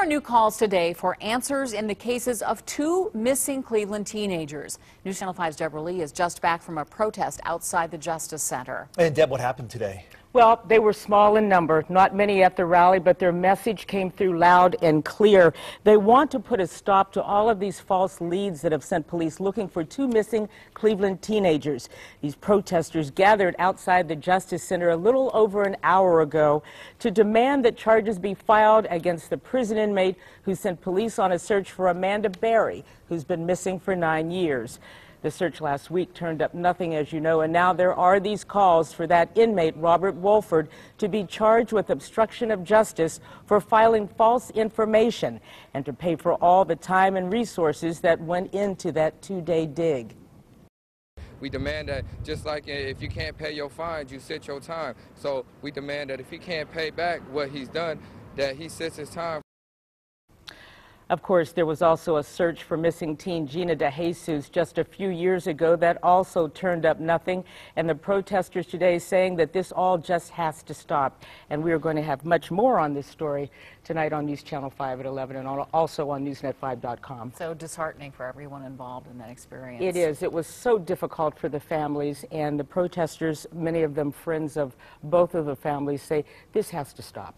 are new calls today for answers in the cases of two missing Cleveland teenagers. News Channel 5's Deborah Lee is just back from a protest outside the Justice Center. And Deb, what happened today? Well, they were small in number, not many at the rally, but their message came through loud and clear. They want to put a stop to all of these false leads that have sent police looking for two missing Cleveland teenagers. These protesters gathered outside the Justice Center a little over an hour ago to demand that charges be filed against the prison inmate who sent police on a search for Amanda Berry, who's been missing for nine years. The search last week turned up nothing, as you know, and now there are these calls for that inmate, Robert Wolford, to be charged with obstruction of justice for filing false information and to pay for all the time and resources that went into that two-day dig. We demand that just like if you can't pay your fines, you sit your time. So we demand that if he can't pay back what he's done, that he sits his time. Of course, there was also a search for missing teen Gina DeJesus just a few years ago that also turned up nothing. And the protesters today saying that this all just has to stop. And we are going to have much more on this story tonight on News Channel 5 at 11 and also on NewsNet5.com. So disheartening for everyone involved in that experience. It is. It was so difficult for the families and the protesters, many of them friends of both of the families, say this has to stop.